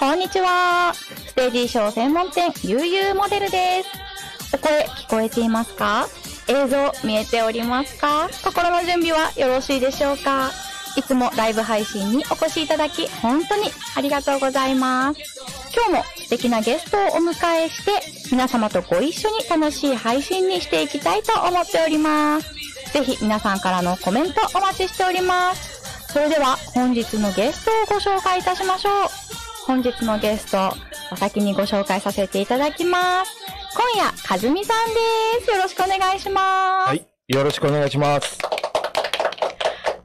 こんにちは。ステージ衣装専門店、ゆうモデルです。お声聞こえていますか映像見えておりますか心の準備はよろしいでしょうかいつもライブ配信にお越しいただき、本当にありがとうございます。今日も素敵なゲストをお迎えして、皆様とご一緒に楽しい配信にしていきたいと思っております。ぜひ皆さんからのコメントお待ちしております。それでは本日のゲストをご紹介いたしましょう。本日のゲスト、お先にご紹介させていただきます。今夜、かずみさんです。よろしくお願いします。はい。よろしくお願いします。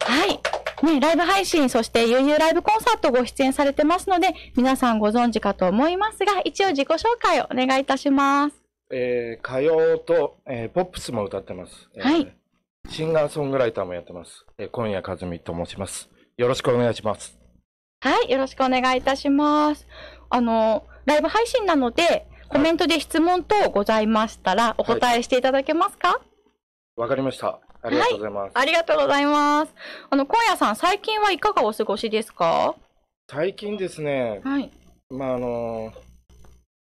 はい。ね、ライブ配信、そしてゆうゆうライブコンサートご出演されてますので、皆さんご存知かと思いますが、一応自己紹介をお願いいたします。えー、歌謡と、えー、ポップスも歌ってます。えー、はい。シンガーソングライターもやってます。えー、今夜和美と申します。よろしくお願いします。はい、よろしくお願いいたします。あの、ライブ配信なので、コメントで質問等ございましたら、お答えしていただけますかわ、はい、かりました。ありがとうございます、はい、ありがとうございます。あの、今夜さん、最近はいかがお過ごしですか最近ですね、はい。まあ、あの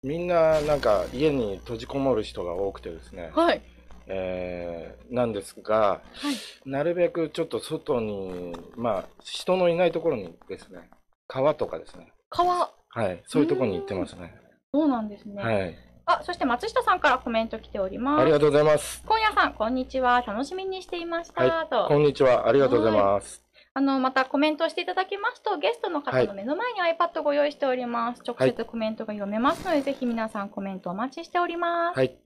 みんな、なんか、家に閉じこもる人が多くてですね。はい。えー、なんですが、はい、なるべくちょっと外に、まあ、人のいないところにですね、川とかですね。川はい、そういうところに行ってますね。そうなんですね。はい。あ、そして松下さんからコメント来ております。ありがとうございます。今夜さん、こんにちは。楽しみにしていました。はい、と。こんにちは。ありがとうございます。あの、またコメントしていただきますと、ゲストの方の目の前に iPad ご用意しております。はい、直接コメントが読めますので、はい、ぜひ皆さんコメントお待ちしております。はい。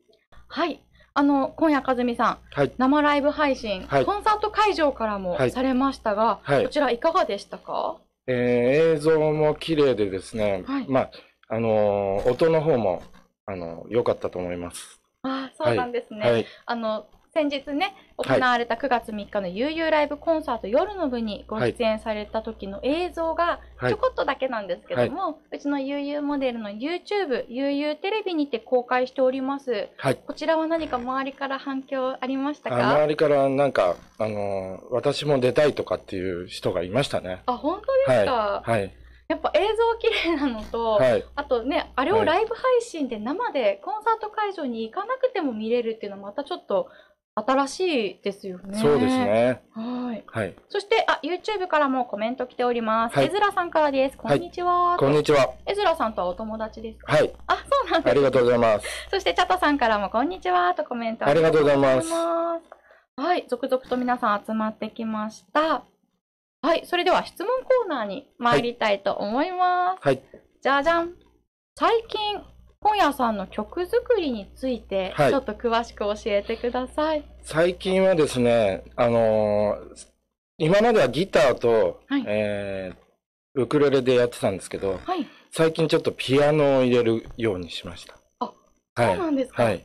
はい。あの、今夜かずみさん、はい、生ライブ配信、はい、コンサート会場からもされましたが、はい、こちらいかがでしたかえー、映像も綺麗でですね、はい、まあ、あのー、音の方も、あのー、良かったと思います。あそうなんですね。はい、あの、先日ね、行われた9月3日のゆうライブコンサート夜の部にご出演された時の映像が、ちょこっとだけなんですけども、はいのゆうちのモデルの YouTube、ゆうテレビにて公開しております。はい、こちらは何か周りから反響ありましたか周りからなんか、あの私も出たいとかっていう人がいましたね。あ、本当ですかはいやっぱ映像綺麗なのと、はい、あとね、あれをライブ配信で生でコンサート会場に行かなくても見れるっていうのもまたちょっと新しいですよね。そうですね。はい。はい。そして、あ、YouTube からもコメント来ております。はい、えずらさんからです。こんにちは、はい。こんにちは。えずらさんとはお友達ですかはい。あ、そうなんです、ありがとうございます。そして、チャタさんからもこんにちはとコメントありがとうございます。はい。続々と皆さん集まってきました。はい。それでは質問コーナーに参りたいと思います。はい、じゃじゃん。最近、本屋さんの曲作りについて、ちょっと詳しく教えてください。はい、最近はですね、あのー、今まではギターと、はい、えー、ウクレレでやってたんですけど、はい、最近ちょっとピアノを入れるようにしました。あ、そうなんですか。はい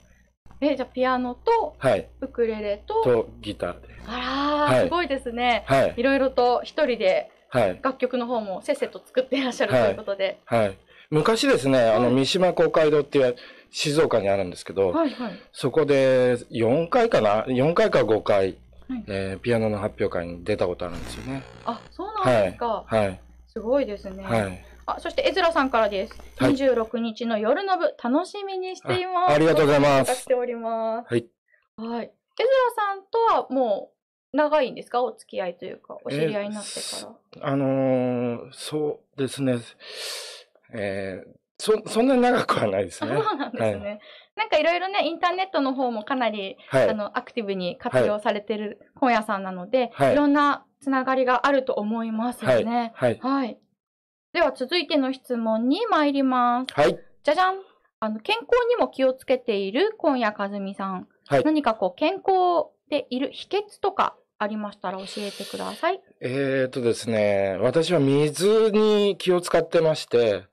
えじゃピアノと、ウクレレと、はい、とギターであら、はい、すごいですね、はい、いろいろと一人で楽曲の方もせっせと作っていらっしゃるということで、はい、はい、昔ですね、あの、三島公会堂っていう、静岡にあるんですけど、はいはい、そこで4回かな ?4 回か5回、はい、えー、ピアノの発表会に出たことあるんですよね。あ、そうなんですか。はい。すごいですね。はい。あ、そして、え面さんからです。はい、26日の夜の部、楽しみにしています。ありがとうございます。しております。はい。はい。えずさんとはもう、長いんですかお付き合いというか、お知り合いになってから。あのー、そうですね。えー、そ、そんなに長くはないですね。そうなんですね。はい、なんかいろいろね、インターネットの方もかなり、はい、あの、アクティブに活用されてる本屋さんなので、はい、いろんなつながりがあると思いますよね。はい。はい、では続いての質問に参ります。はい。じゃじゃん。あの、健康にも気をつけている今夜和美さん。はい。何かこう、健康でいる秘訣とかありましたら教えてください。えっ、とですね、私は水に気を使ってまして、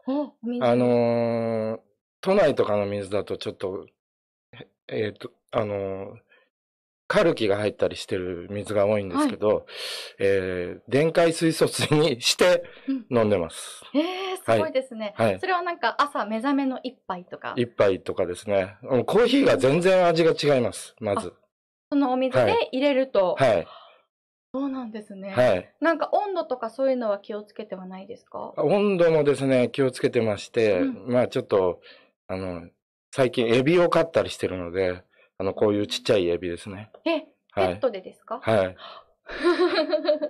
あのー、都内とかの水だとちょっと、えっ、ー、と、あのカルキが入ったりしてる水が多いんですけど、はい、えー、電解水素水にして飲んでます。うん、えー、すごいですね、はい。それはなんか朝目覚めの一杯とか一杯とかですね。コーヒーが全然味が違います、まず。そのお水で入れると。はい。そうなんですね。はい。なんか温度とかそういうのは気をつけてはないですか温度もですね、気をつけてまして、うん、まあちょっと、あの、最近エビを飼ったりしてるので、あの、こういうちっちゃいエビですね。え、ペットでですかはい。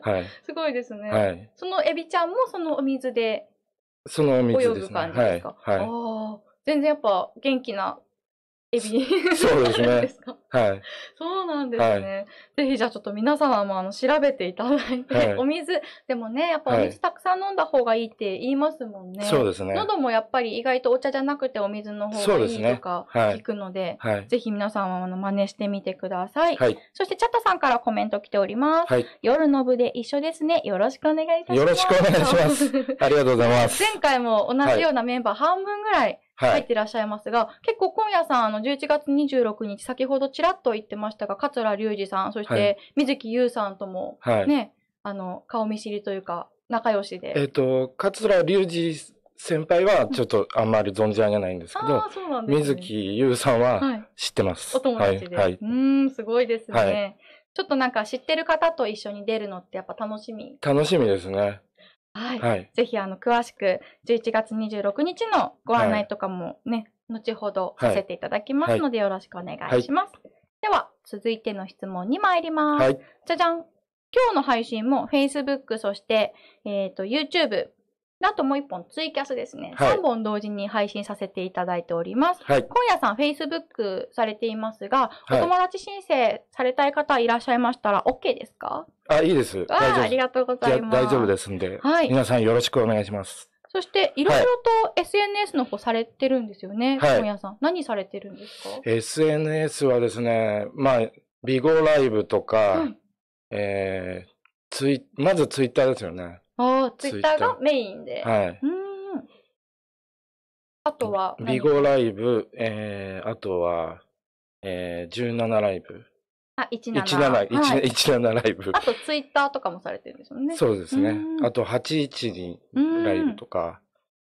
はい、すごいですね。はい。そのエビちゃんもそのお水で、そのお水ですね。泳ぐ感じですか、はい、はい。全然やっぱ元気なエビそうですね。はい。そうなんですね。ぜひじゃあちょっと皆様もあの調べていただいて、お水、でもね、やっぱお水たくさん飲んだ方がいいって言いますもんね。そうですね。喉もやっぱり意外とお茶じゃなくてお水の方がいいとか聞くので、ぜひ皆様も真似してみてください。そしてチャッタさんからコメント来ております。夜の部で一緒ですね。よろしくお願いいたします。よろしくお願いします。ありがとうございます。前回も同じようなメンバー半分ぐらい入っていらっしゃいますが、はい、結構今夜さん、あの、11月26日、先ほどちらっと言ってましたが、桂隆二さん、そして、水木優さんとも、ね、はい、あの、顔見知りというか、仲良しで。えっ、ー、と、桂隆二先輩はちょっとあんまり存じ上げないんですけど、うんね、水木優さんは知ってます。はい、お友達で。はい、うん、すごいですね。ちょっとなんか知ってる方と一緒に出るのってやっぱ楽しみ。楽しみですね。はい。はい、ぜひ、あの、詳しく、11月26日のご案内とかもね、はい、後ほどさせていただきますので、よろしくお願いします。では、続いての質問に参ります。じゃじゃん。今日の配信も Facebook、そして、えっ、ー、と、YouTube、あともう一本、ツイキャスですね。はい、3本同時に配信させていただいております。はい、今夜さん、フェイスブックされていますが、はい、お友達申請されたい方いらっしゃいましたら、OK ですかあ、いいです。ありがとうございます。大丈夫ですんで、はい、皆さんよろしくお願いします。そして、いろいろと SNS の方されてるんですよね、はい、今夜さん。何されてるんですか ?SNS はですね、まあ、ビゴライブとか、うん、えー、ツイ、まずツイッターですよね。おー、ツイッターがメインで。はい。うん。あとはビゴライブ、えー、あとは、えー、17ライブ。あ、17。17、17、はい、17ライブ。あとツイッターとかもされてるんですよね。そうですね。あと812ライブとか、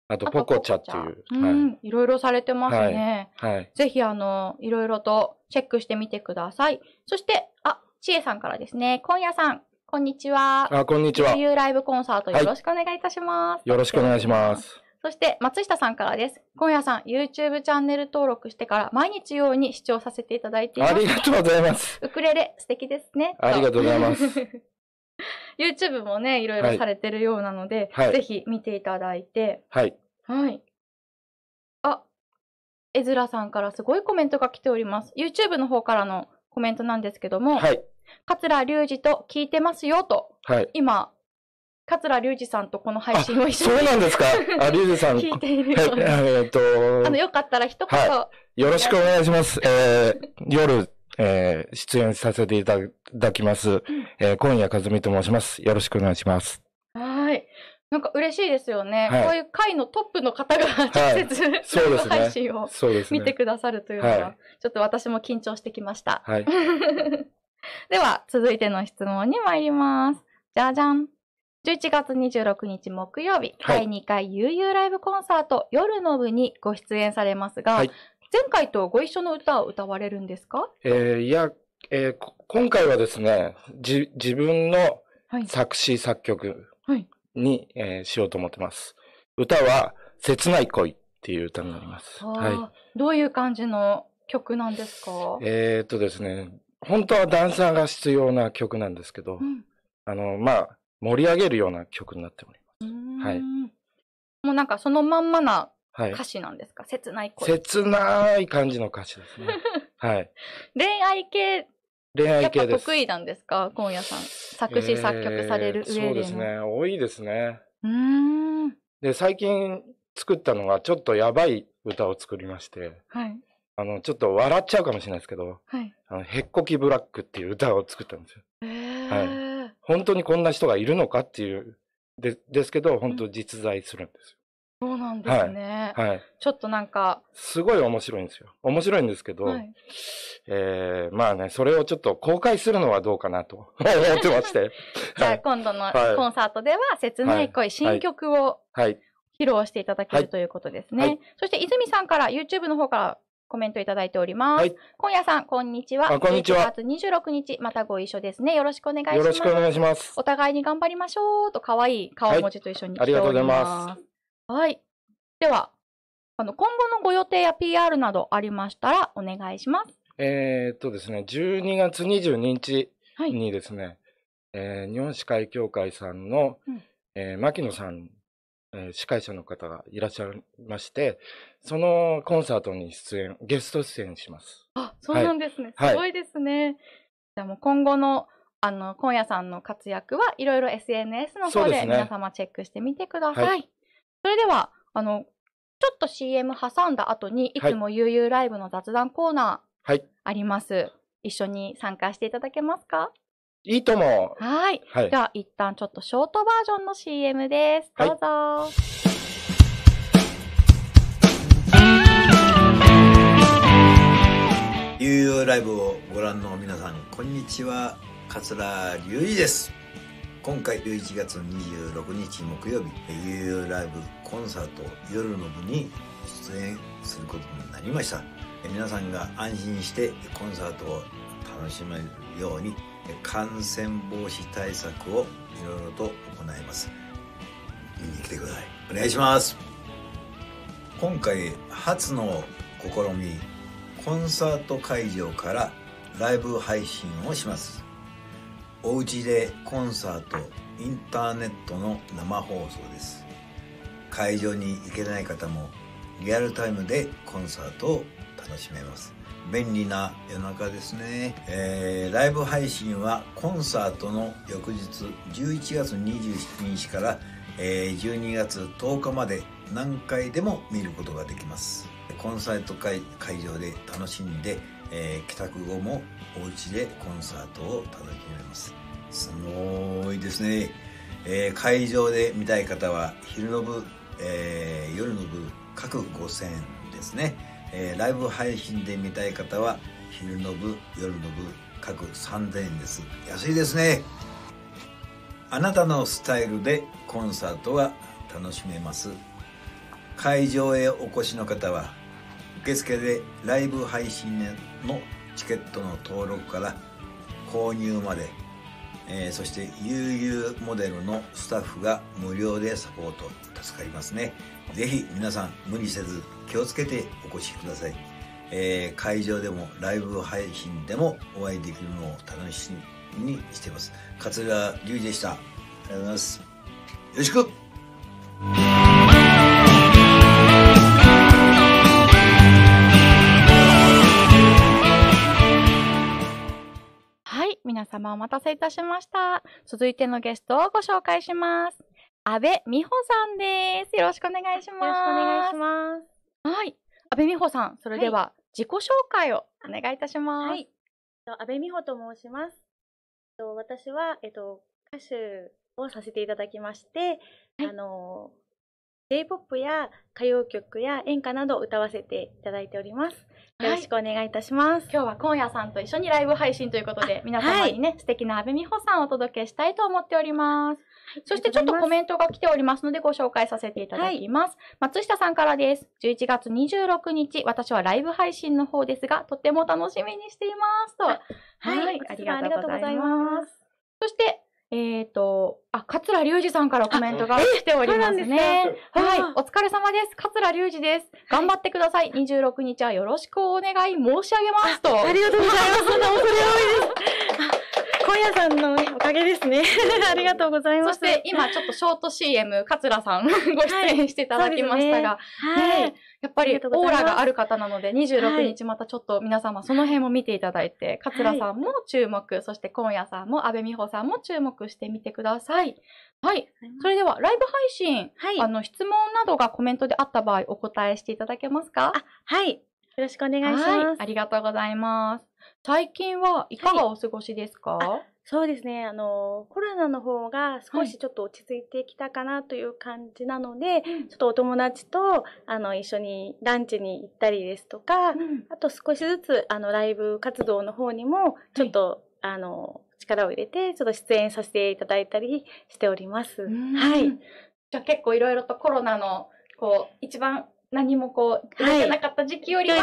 あとポコチャっていう。はい、うん、いろいろされてますね。はい。はい、ぜひあの、いろいろとチェックしてみてください。そして、あ、ちえさんからですね、今夜さん、こんにちは。あ、こんにちは。自由ライブコンサートよろしくお願いいたします。はい、よろしくお願いします。そして、松下さんからです。今夜さん、YouTube チャンネル登録してから毎日ように視聴させていただいています。ありがとうございます。ウクレレ、素敵ですね。ありがとうございます。YouTube もね、いろいろされてるようなので、はい、ぜひ見ていただいて。はい。はい。あ、絵面さんからすごいコメントが来ております。YouTube の方からのコメントなんですけども、はい。桂隆二と聞いてますよと、はい、今、桂隆二さんとこの配信を一緒に。そうなんですか。あ、隆二さん。聞いているよえっと。あの、よかったら一言、はい、よろしくお願いします。えー、夜、えー、出演させていただきます。うえー、今夜和美と申します。よろしくお願いします。はい。なんか嬉しいですよね。はい、こういう会のトップの方が 直接、はい、そうです配信を見てくださるというのは、はい、ちょっと私も緊張してきました。はい。では、続いての質問に参ります。じゃじゃん。11月26日木曜日、はい、第2回悠々ライブコンサート夜の部にご出演されますが、はい、前回とご一緒の歌を歌われるんですかえー、いや、えー、今回はですね、じ、自分の作詞、作曲に、はい、えー、しようと思ってます。歌は、切ない恋っていう歌になります。はい。どういう感じの曲なんですかえー、っとですね、本当はダンサーが必要な曲なんですけど、うん、あの、まあ、盛り上げるような曲になっております。はい。もうなんかそのまんまな歌詞なんですか、はい、切ない切ない感じの歌詞ですね。はい。恋愛系、恋愛系得意なんですか今夜さん。作詞、作曲される上で。そうですね。多いですね。うん。で、最近作ったのがちょっとやばい歌を作りまして。はい。あの、ちょっと笑っちゃうかもしれないですけど、はい、あのへっこきブラックっていう歌を作ったんですよ。えー、はい、本当にこんな人がいるのかっていうでですけど、本当実在するんですよ。そうなんですね。はい。はい、ちょっとなんか。すごい面白いんですよ。面白いんですけど、はい、えー、まあね、それをちょっと公開するのはどうかなと 思ってまして。じゃあ今度のコンサートでは、切ない恋、新曲を披露していただけるということですね。そして泉さんから YouTube の方からコメントいただいております。はい、今夜さん、こんにちは。あこんにちは。1月26日、またご一緒ですね。よろしくお願いします。よろしくお願いします。お互いに頑張りましょうと、可愛い顔文字と一緒に、はい、ありがとうございます。はい。では、あの、今後のご予定や PR などありましたら、お願いします。えー、っとですね、12月22日にですね、はい、えー、日本歯科医協会さんの、うん、えー、牧野さんえー、司会者の方がいらっしゃいまして、そのコンサートに出演、ゲスト出演します。あ、そうなんですね。はい、すごいですね。はい、じゃあもう今後の、あの、今夜さんの活躍はいろいろ SNS の方で皆様チェックしてみてください。そ、ねはい、それでは、あの、ちょっと CM 挟んだ後に、いつも悠々ライブの雑談コーナーあります。一緒に参加していただけますかいいとも。はい。はい、では、一旦ちょっとショートバージョンの CM です。どうぞ。はい、有料ライブをご覧の皆さん、こんにちは。桂隆二です。今回11月26日木曜日、有料ライブコンサート夜の部に出演することになりました。皆さんが安心してコンサートを楽しめるように感染防止対策をいろいろと行います見に来てくださいお願いします今回初の試みコンサート会場からライブ配信をしますおうちでコンサートインターネットの生放送です会場に行けない方もリアルタイムでコンサートを楽しめます便利な夜中ですね、えー、ライブ配信はコンサートの翌日11月27日から、えー、12月10日まで何回でも見ることができますコンサート会会場で楽しんで、えー、帰宅後もお家でコンサートを楽しめますすごいですね、えー、会場で見たい方は昼の部、えー、夜の部各5000円ですねえー、ライブ配信で見たい方は昼の部夜の部各3000円です安いですねあなたのスタイルでコンサートは楽しめます会場へお越しの方は受付でライブ配信のチケットの登録から購入までえー、そして悠々モデルのスタッフが無料でサポート助かりますね是非皆さん無理せず気をつけてお越しください、えー、会場でもライブ配信でもお会いできるのを楽しみにしています桂隆二でしたありがとうございますよろしく皆様お待たせいたしました。続いてのゲストをご紹介します。安倍美穂さんです。よろしくお願いします。よろしくお願いします。はい。安倍美穂さん、それでは自己紹介をお願いいたします。はい。安倍美穂と申します。私は、えっと、歌手をさせていただきまして、はい、あの、J-POP や歌謡曲や演歌などを歌わせていただいております。よろしくお願いいたします、はい、今日は今夜さんと一緒にライブ配信ということで、皆様にね、はい、素敵な阿部美穂さんをお届けしたいと思っております。そしてちょっとコメントが来ておりますのでご紹介させていただきます。はい、松下さんからです。11月26日、私はライブ配信の方ですが、とても楽しみにしていますと。はい、ありがとうございます。そして、えっ、ー、と、あ、桂隆二さんからコメントが来ておりますね。すはい。お疲れ様です。桂隆二です。頑張ってください。26日はよろしくお願い申し上げますと。ありがとうございます。そんな恐れ多いです。本屋さんのおかげですね。ありがとうございます。そして今ちょっとショート CM、桂さん ご出演していただきましたが、はい。ねはい、やっぱりオーラがある方なので、26日またちょっと皆様その辺も見ていただいて、桂さんも注目、はい、そして今夜さんも安部美穂さんも注目してみてください。はい。それでは、ライブ配信、はい、あの、質問などがコメントであった場合、お答えしていただけますかはい。よろしくお願いします。ありがとうございます。最近はいかがお過ごしですか、はい、そうですね。あの、コロナの方が少しちょっと落ち着いてきたかなという感じなので、はい、ちょっとお友達と、あの、一緒にランチに行ったりですとか、うん、あと少しずつ、あの、ライブ活動の方にも、ちょっと、はい、あの、力を入れて、ちょっと出演させていただいたりしております。はい。じゃ結構いろいろとコロナの、こう、一番何もこう、出てなかった時期よりは、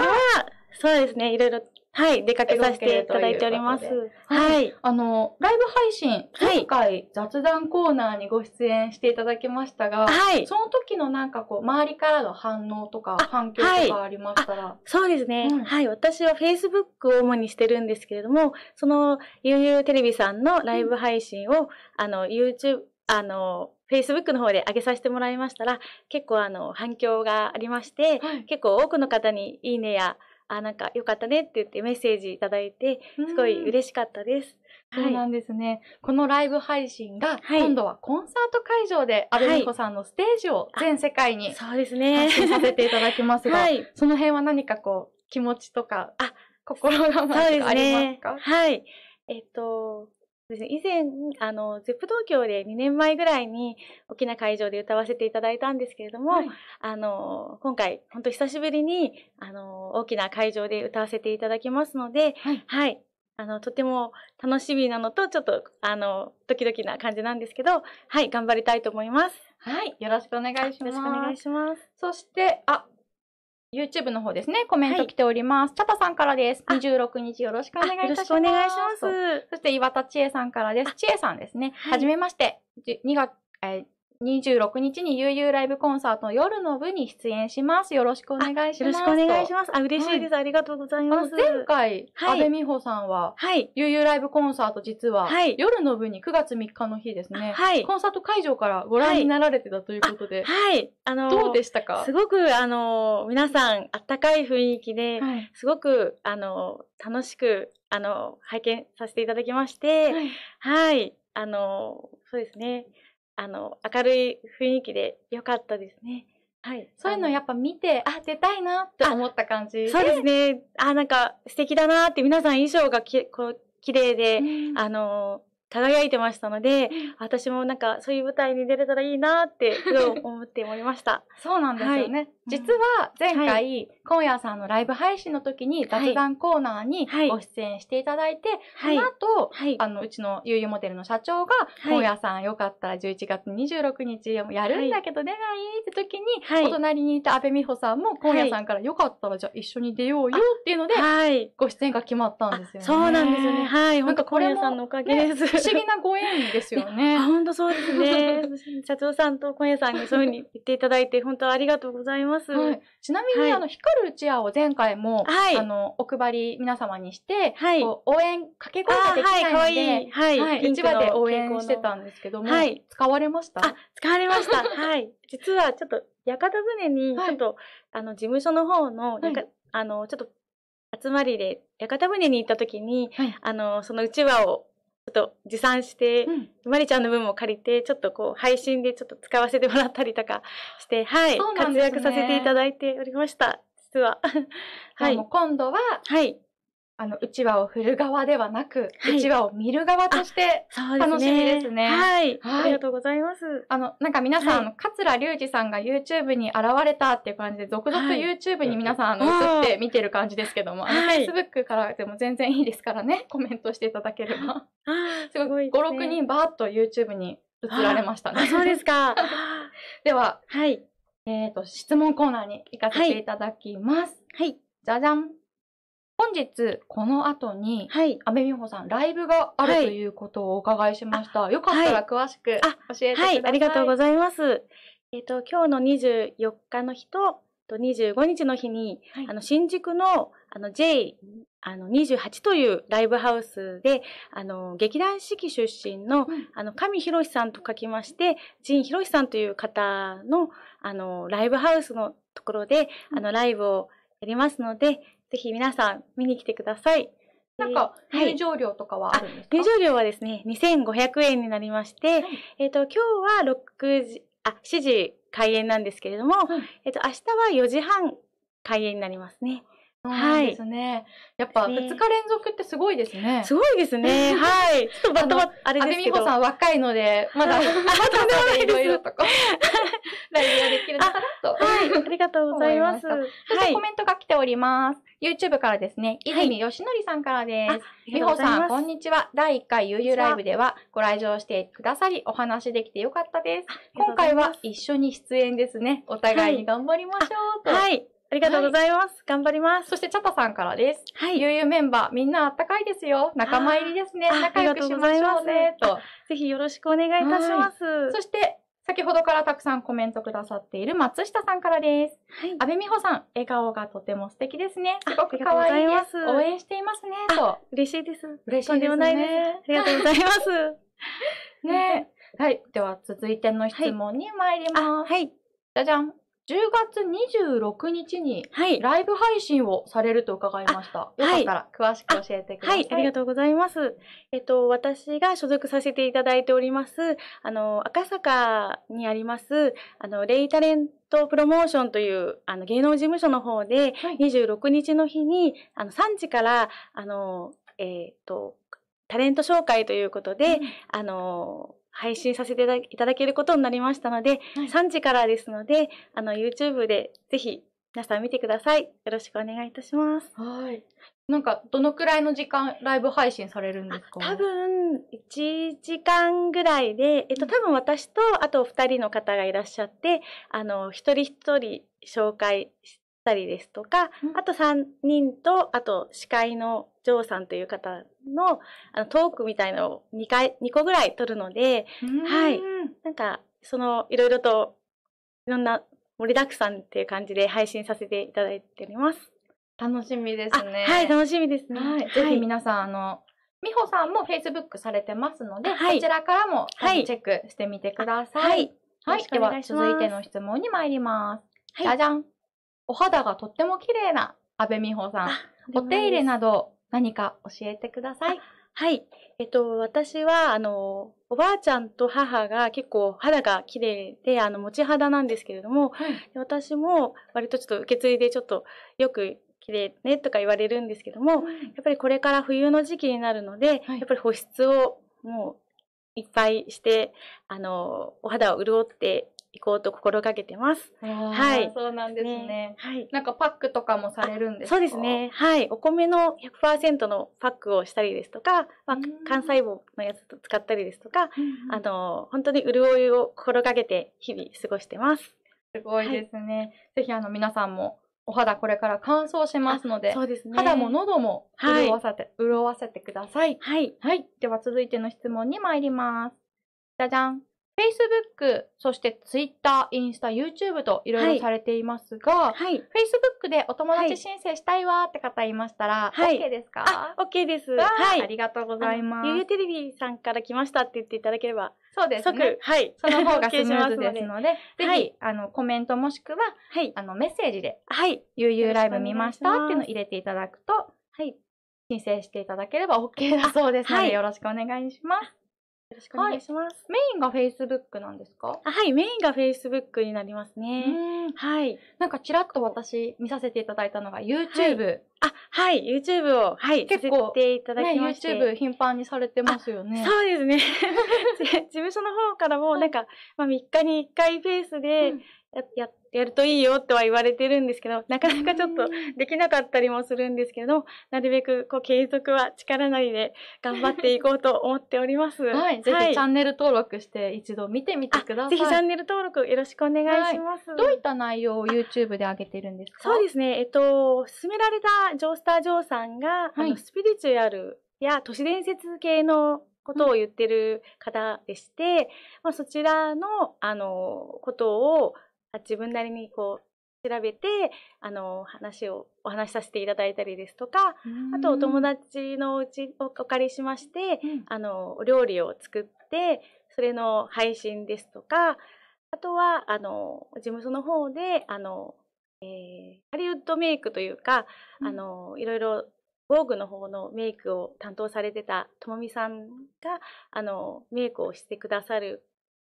そうですね、いろいろはい、出かけさせていただいております。はい。あの、ライブ配信、今回雑談コーナーにご出演していただきましたが、はい。その時のなんかこう、周りからの反応とか、反響とかありましたら、はい、そうですね、うん、はい。私は Facebook を主にしてるんですけれども、その、ゆうゆうテレビさんのライブ配信を、うん、あの、YouTube、あの、Facebook の方で上げさせてもらいましたら、結構あの、反響がありまして、はい、結構多くの方にいいねや、あ、なんか良かったねって言ってメッセージいただいて、すごい嬉しかったです。そうなんですね、はい。このライブ配信が、今度はコンサート会場で、阿部美子さんのステージを全世界に、そうですね。信させていただきますが、はい、その辺は何かこう、気持ちとか、あ心構えとかありますか、ね、はい。えっ、と、以前、あの、ZEP 東京で2年前ぐらいに大きな会場で歌わせていただいたんですけれども、はい、あの、今回、本当久しぶりに、あの、大きな会場で歌わせていただきますので、はい、はい、あの、とても楽しみなのと、ちょっと、あの、ドキドキな感じなんですけど、はい、頑張りたいと思います。はい、よろしくお願いします。よろしくお願いします。そして、あ、YouTube の方ですね、コメント来ております。チャタさんからです。26日よろしくお願いいたします。よろしくお願いします。そして岩田千恵さんからです。千恵さんですね。はじめまして。2月、え26日に UU ライブコンサートの夜の部に出演します。よろしくお願いします。よろしくお願いします。あ、嬉しいです。はい、ありがとうございます。前回、はい、安部美穂さんは、はい、UU ライブコンサート実は、はい、夜の部に9月3日の日ですね、はい、コンサート会場からご覧になられてたということで、はい。あのどうでしたかすごく、あの皆さん、あったかい雰囲気で、はい、すごく、あの楽しく、あの、拝見させていただきまして、はい、はい、あの、そうですね。あの、明るい雰囲気で良かったですね。はい。そういうのやっぱ見て、あ、出たいなって思った感じ。そうですね。あ、なんか素敵だなって皆さん衣装がきこう綺麗で、うん、あの、輝いてましたので、私もなんかそういう舞台に出れたらいいなって、思っておりました。そうなんですよね。はい、実は前回、はい、今夜さんのライブ配信の時に雑談コーナーにご出演していただいて、はい、その後、あの、うちの悠々モデルの社長が、今夜さんよかったら11月26日やるんだけど出ないって時に、お隣にいた安部美穂さんも今夜さんからよかったらじゃあ一緒に出ようよっていうので、はい、ご出演が決まったんですよね。そうなんですよね。はい。なんか今夜さんのおかげです。不思議なご縁ですよね。本 当そうですね。社長さんと小屋さんにそういうふうに言っていただいて、本当ありがとうございます。はい、ちなみに、はい、あの、光るうちわを前回も、はい、あの、お配り皆様にして、はい、応援、掛け声ができないので、はい、はい、うちわで応援してたんですけども、はい、使われましたあ、使われました。はい。実はちょっと、屋形船に、ちょっと、あの、事務所の方の、あの、ちょっと、集まりで屋形船に行った時に、はい、あのそのうちわをっと持参して、うん、まりちゃんの分も借りて、ちょっとこう、配信でちょっと使わせてもらったりとかして、はい、ね、活躍させていただいておりました、実は。はい。今度は、はい。あの、うちわを振る側ではなく、はい、うちわを見る側として楽しみですね。はい、はい。ありがとうございます。あの、なんか皆さん、はい、桂隆二さんが YouTube に現れたっていう感じで、続々 YouTube に皆さん、あ映って見てる感じですけども、あの、Facebook からでも全然いいですからね、コメントしていただければ。すごい、5、6人バーっと YouTube に映られましたね。そうですか。では、はい。えっ、ー、と、質問コーナーに行かせていただきます。はい。じゃじゃん。本日、この後に、はい。安倍美穂さん、ライブがあるということをお伺いしました。はい、よかったら詳しく教えてください。はい、ありがとうございます。えっ、ー、と、今日の24日の日と、25日の日に、はい、あの新宿のあの J 28というライブハウスであの劇団四季出身の,、あの神博さんと書きまして陣博さんという方のあのライブハウスのところであのライブをやりますのでぜひ皆さん見に来てください。なんか、入場料とかはあるんですか、はい、入場料はですね、2500円になりまして、はい、えっ、ー、と、今日は6時、あ、7時開演なんですけれども、うん、えっ、ー、と、明日は4時半開演になりますね。はい。ですね。やっぱ2日連続ってすごいですね。すごいですね。はい。ちょっとバタバタ、あれですけど。美穂さん若いので、まだ、まだまだいろいろとか。ライブができるのかなと。はい。ありがとうございます。そしてコメントが来ております。YouTube からですね、泉よしのりさんからです。みほさん、こんにちは。第1回ゆうゆうライブではご来場してくださり、お話できてよかったです。今回は一緒に出演ですね。お互いに頑張りましょうと。はい。ありがとうございます。頑張ります。そして、チャタさんからです。はい。ゆうゆうメンバー、みんなあったかいですよ。仲間入りですね。仲良くしましょうね。と。ぜひよろしくお願いいたします。そして、先ほどからたくさんコメントくださっている松下さんからです。はい。安部美穂さん、笑顔がとても素敵ですね。すごく可愛いです。応援していますね。と。嬉しいです。嬉しいです、ね。ありがとうございます。ねはい。では、続いての質問に参ります。はい。じゃじゃん。10月26日にライブ配信をされると伺いました。はい、よかったら詳しく教えてください。はい、ありがとうございます。えっと、私が所属させていただいております、あの、赤坂にあります、あの、レイタレントプロモーションというあの芸能事務所の方で、はい、26日の日にあの3時からあの、えーと、とタレント紹介ということで、うん、あの配信させていただけることになりましたので、はい、3時からですので、あの、YouTube でぜひ皆さん見てください。よろしくお願いいたします。はい。なんか、どのくらいの時間、ライブ配信されるんですか多分、1時間ぐらいで、えっと、多分私と、あと2人の方がいらっしゃって、あの、一人一人紹介したりですとか、あと3人と、あと司会のジョーさんという方のあのトークみたいのを2回、2個ぐらい撮るので、はい。なんか、その、いろいろと、いろんな盛りだくさんっていう感じで配信させていただいております。楽しみですね。はい、楽しみですね。はい、ぜひ皆さん、あの、美穂さんも Facebook されてますので、はい、こちらからもチェックしてみてください。はい。はい、では、続いての質問に参ります。はい、じゃじゃん。お肌がとっても綺麗な安部美穂さん、お手入れなど何か教えてください。はい。えっと、私は、あの、おばあちゃんと母が結構肌が綺麗で、あの、持ち肌なんですけれども、はい、私も割とちょっと受け継いでちょっとよく綺麗ねとか言われるんですけども、はい、やっぱりこれから冬の時期になるので、はい、やっぱり保湿をもういっぱいして、あの、お肌を潤って行こうと心がけてます。はい。そうなんですね。はい。なんかパックとかもされるんですかそうですね。はい。お米の100%のパックをしたりですとか、まあ、幹細胞のやつと使ったりですとか、あの、本当に潤いを心がけて日々過ごしてます。すごいですね。はい、ぜひあの皆さんもお肌これから乾燥しますので、そうですね、肌も喉も潤わせて、はい、潤わせてください。はい。はい。では続いての質問に参ります。じゃじゃん。Facebook、そして Twitter、インスタ、YouTube といろいろされていますが、はい、Facebook でお友達申請したいわって方いましたら、はい、OK ですかあ ?OK です。はい。ありがとうございます。ゆうテレビさんから来ましたって言っていただければ、そうですね。はい。その方 がスムーズですので、ぜひ、あの、コメントもしくは、はい、あの、メッセージで、はい。ゆうゆうライブ見ましたっていうのを入れていただくと、はい。申請していただければ OK だそうですので、よろしくお願いします。よろしくお願いします。はい、メインが Facebook なんですかはい、メインが Facebook になりますね。はい。なんかちらっと私見させていただいたのが YouTube。はい、あ、はい、YouTube を、はい、結構ていただきまして、ね、YouTube 頻繁にされてますよね。そうですね。事務所の方からも、なんか、まあ、3日に1回ペースでや,、やっやるといいよとは言われてるんですけど、なかなかちょっとできなかったりもするんですけどなるべくこう継続は力なりで頑張っていこうと思っております。はい、ぜひチャンネル登録して一度見てみてください。ぜひチャンネル登録よろしくお願いします。はい、どういった内容を YouTube で上げてるんですかそうですね、えっと、勧められたジョースタージョーさんが、はい、あのスピリチュアルや都市伝説系のことを言ってる方でして、まあ、そちらのあのことを自分なりにこう調べてあの話をお話しさせていただいたりですとかあとお友達のうちをお借りしまして、うん、あのお料理を作ってそれの配信ですとかあとはあの事務所の方であの、えー、ハリウッドメイクというか、うん、あのいろいろ防具の方のメイクを担当されてたともみさんがあのメイクをしてくださる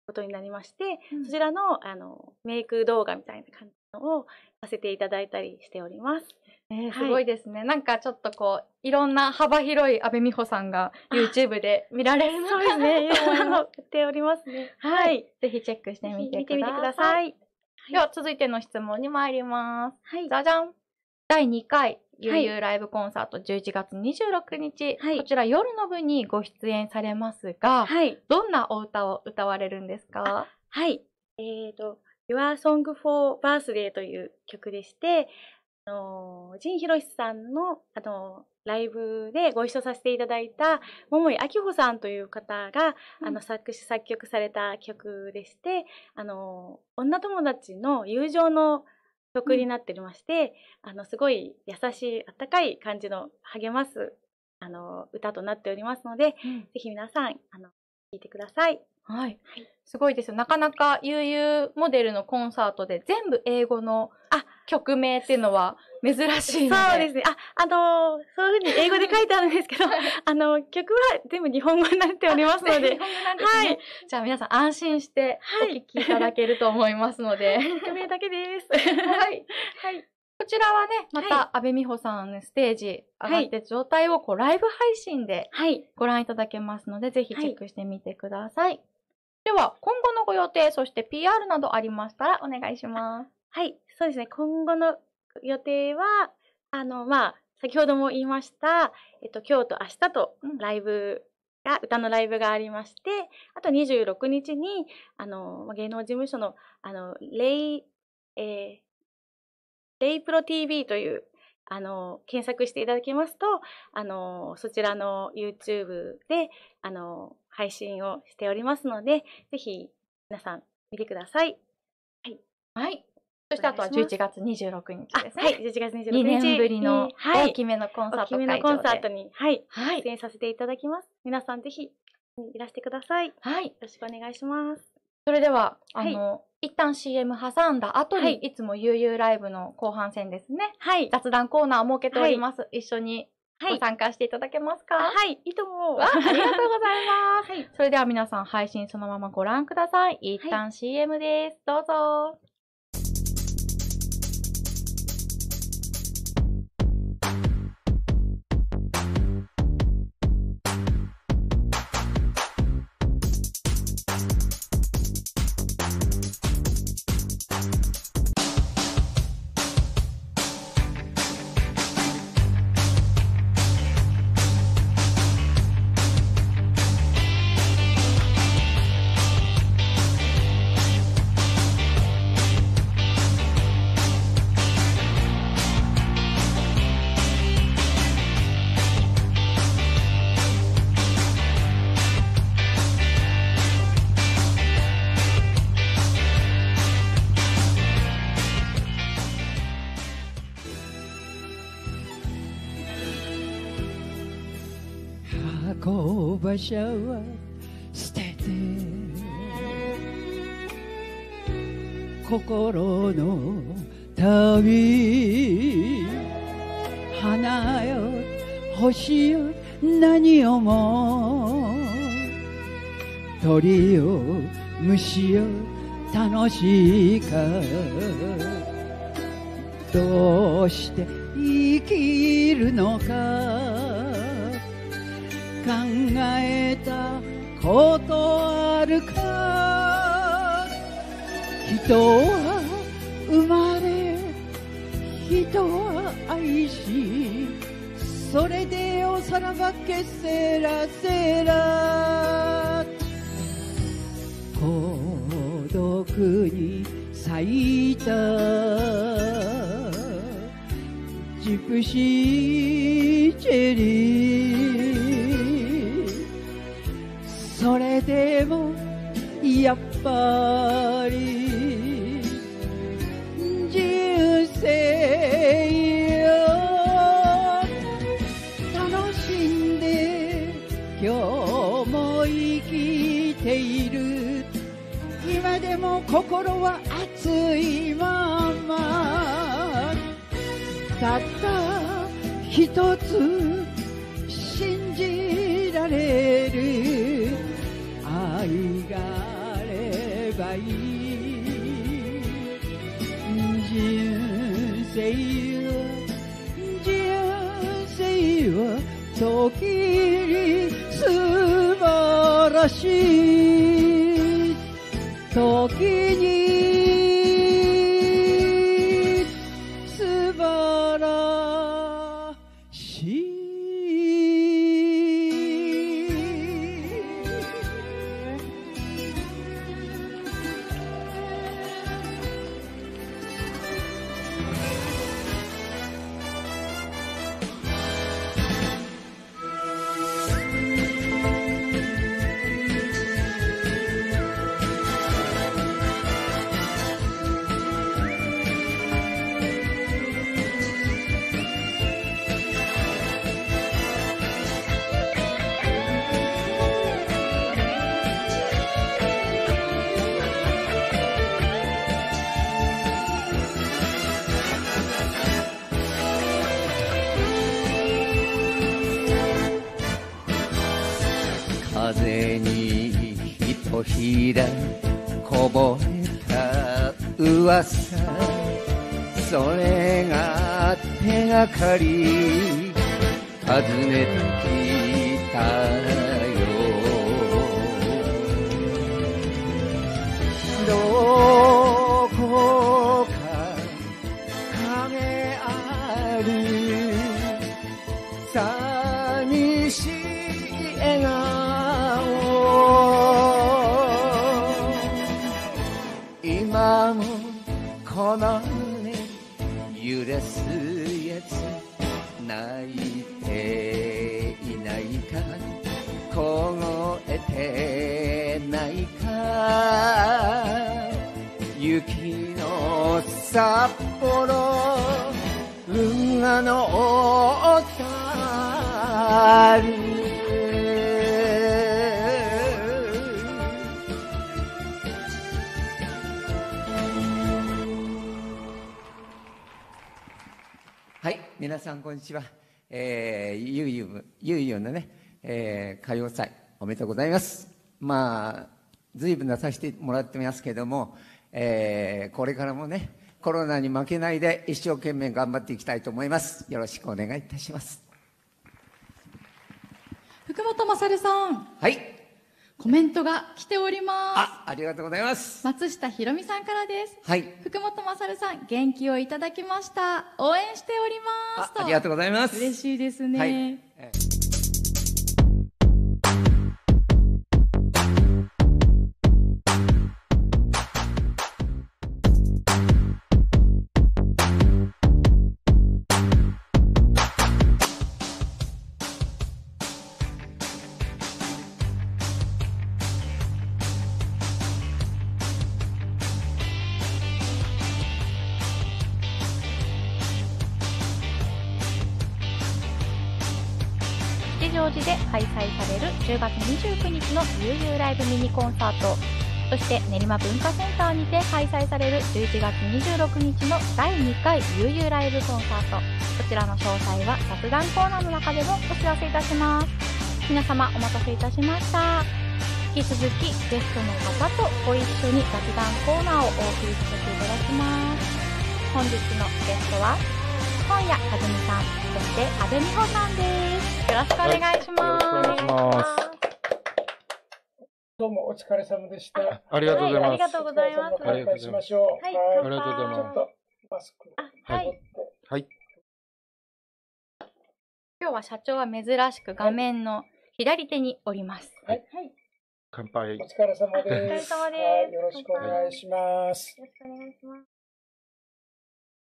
ことになりまして、うん、そちらのあのメイク動画みたいな感じのをさせていただいたりしております。えー、すごいですね、はい、なんかちょっとこういろんな幅広い安倍美穂さんが YouTube で見られるのかなと思っておりますね。はい、はい、ぜひチェックしてみてください。はい、では続いての質問に参ります。はい、じゃじゃん。第2回悠うライブコンサート11月26日、はい、こちら夜の部にご出演されますが、はい、どんなお歌を歌われるんですかはい。えっ、ー、と、Your Song for Birthday という曲でして、あのー、陣博さんの、あのー、ライブでご一緒させていただいた桃井明穂さんという方が、あの作詞作曲された曲でして、あのー、女友達の友情の曲になっておりまして、あのすごい優しいあったかい感じの励ますあの歌となっておりますので、うん、ぜひ皆さんあの聴いてください。はい。すごいですよ。なかなか悠々モデルのコンサートで全部英語の曲名っていうのは珍しいので。そうですね。あ、あのー、そういうふうに英語で書いてあるんですけど、あの、曲は全部日本語になっておりますので。日本語なんですね。はい。じゃあ皆さん安心してお聴きいただけると思いますので。曲名だけです。はい。はい。こちらはね、また、安部美穂さんのステージ上がって状態をこうライブ配信でご覧いただけますので、ぜひチェックしてみてください。はいでは、今後のご予定、そして PR などありましたらお願いします。はい、そうですね。今後の予定は、あの、まあ、先ほども言いました、えっと、今日と明日とライブが、うん、歌のライブがありまして、あと26日に、あの、芸能事務所の、あの、レイ、えー、レイプロ TV という、あの、検索していただけますと、あの、そちらの YouTube で、あの、配信をしておりますので、ぜひ皆さん見てください。はい。はい。そしてあとは11月26日ですね。はい、11月26日。2年ぶりの大きめのコンサート会場で、はい、大きめのコンサートに、はい、はい、出演させていただきます。皆さんぜひいらしてください。はい。よろしくお願いします。それでは、あの、はい、一旦 CM 挟んだ後に、い、いつも悠々ライブの後半戦ですね。はい。雑談コーナーを設けております。一緒にはご参加していただけますかはい、いいと思う。ありがとうございます。はい、それでは皆さん配信そのままご覧ください。一旦 CM です。どうぞ。は捨てて心の旅花よ星よ何をも鳥よ虫よ楽しいかどうして生きるのか考えたことあるか人は生まれ人は愛しそれでおさらばけせらせら孤独に咲いたジプシーチェリーでもやっぱり人生を楽しんで今日も生きている今でも心は熱いままたった一つ信じられるい人生を人生は時に素晴らしい時にかずり訪ねてきた皆さんこんにちは。えー、ゆうゆう、ゆうゆうのね、えー、歌謡祭、おめでとうございます。まあ、随分出させてもらってますけども、えー、これからもね、コロナに負けないで一生懸命頑張っていきたいと思います。よろしくお願いいたします。福本勝さん。はい。コメントが来ておりますありがとうございます松下ひろみさんからですはい福本まさん元気をいただきました応援しておりますありがとうございます嬉しいですね、はい悠々ライブミニコンサートそして練馬文化センターにて開催される11月26日の第2回悠々ライブコンサートこちらの詳細は雑談コーナーの中でもお知らせいたします皆様お待たせいたしました引き続きゲストの方とご一緒に雑談コーナーをお送りさせていただきます本日のゲストは本屋和美さんそして阿部美穂さんですよろしくお願いします、はいどうもお疲れ様でした。ありがとうございます。ありがとうございます。ありがとうございます。はい、ありがとうございます。ちょマスク。はい。はい。今日は社長は珍しく画面の左手におります。はい。はい、乾杯。お疲れ様です。お疲れ様です。よろしくお願いします。よろしくお願いします。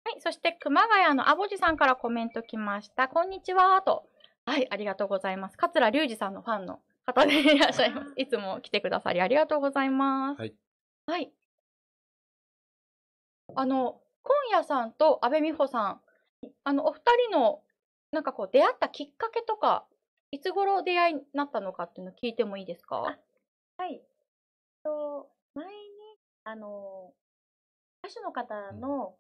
はい。そして、熊谷のあぼじさんからコメント来ました。こんにちは、と。はい。ありがとうございます。桂隆二さんのファンの方でいらっしゃいます。いつも来てくださりありがとうございます。はい。はい。あの、今夜さんと阿部美穂さん、あの、お二人の、なんかこう、出会ったきっかけとか、いつ頃出会いになったのかっていうのを聞いてもいいですかはい。と、前に、あの、歌手の方の、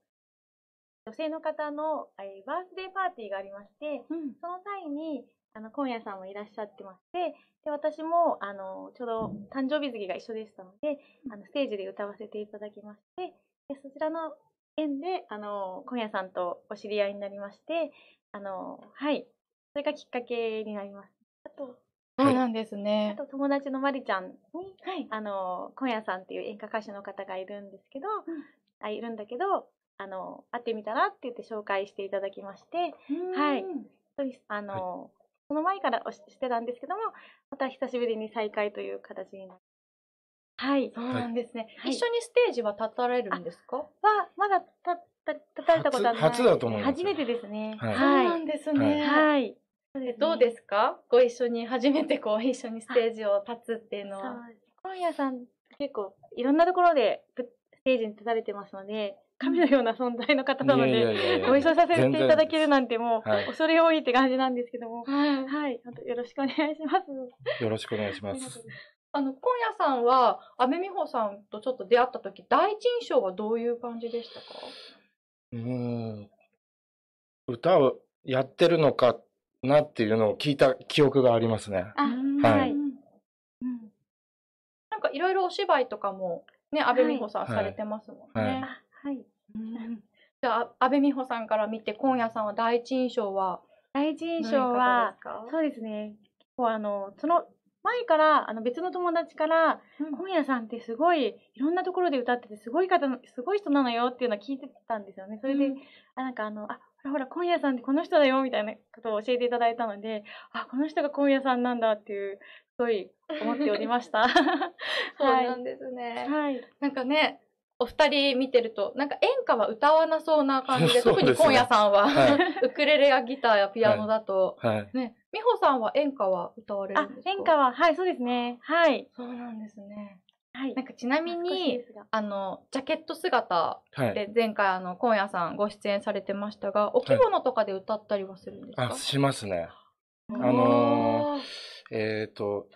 女性の方の、えー、バースデーパーティーがありまして、うん、その際に、あの、今夜さんもいらっしゃってまして、で、私も、あの、ちょうど誕生日月が一緒でしたので、あの、ステージで歌わせていただきまして、で、そちらの縁で、あの、今夜さんとお知り合いになりまして、あの、はい、それがきっかけになります。あと、そうなんですね。あと友達のまりちゃんに、はい、あの、今夜さんっていう演歌歌手の方がいるんですけど、あいるんだけど、あの、会ってみたらって言って紹介していただきまして、はい。あの、その前からしてたんですけども、また久しぶりに再会という形になりはい、そうなんですね。はい、一緒にステージは立たれるんですか？はまだ立た立たれたことはない。初だと思います。初めてですね。はい、そうなんですね。はい。どうですか？ご一緒に初めてこう一緒にステージを立つっていうのは。今夜さん結構いろんなところでステージに立たれてますので、神のような存在の方なので、ご一緒させていただけるなんてもう、恐れ多いって感じなんですけども、はい、はい、よろしくお願いします。よろしくお願いします。あの、今夜さんは、阿部美穂さんとちょっと出会った時、第一印象はどういう感じでしたかうん、歌をやってるのかなっていうのを聞いた記憶がありますね。はい。うん、なんかいろいろお芝居とかも、ね、阿部美穂さんされてますもんね。はいはい。うん。じゃあ、阿部美穂さんから見て、今夜さんは第一印象は第一印象は、そうですね。結構あの、その前から、あの別の友達から、うん、今夜さんってすごい、いろんなところで歌ってて、すごい方の、すごい人なのよっていうのを聞いてたんですよね。それで、うん、あなんかあの、あ、ほらほら、今夜さんってこの人だよみたいなことを教えていただいたので、あ、この人が今夜さんなんだっていう、すごい思っておりました。そうなんですね。はい。なんかね、お二人見てると、なんか演歌は歌わなそうな感じで、特に今夜さんは、はい、ウクレレやギターやピアノだと、はい、ね、美穂さんは演歌は歌われるんですか演歌は、はい、そうですね。はい。そうなんですね。はい、なんかちなみにあのジャケット姿で前回、あの今夜さんご出演されてましたがお着物とかで歌ったりはするんですか、はい、あしますね。あのー、えっ、ー、と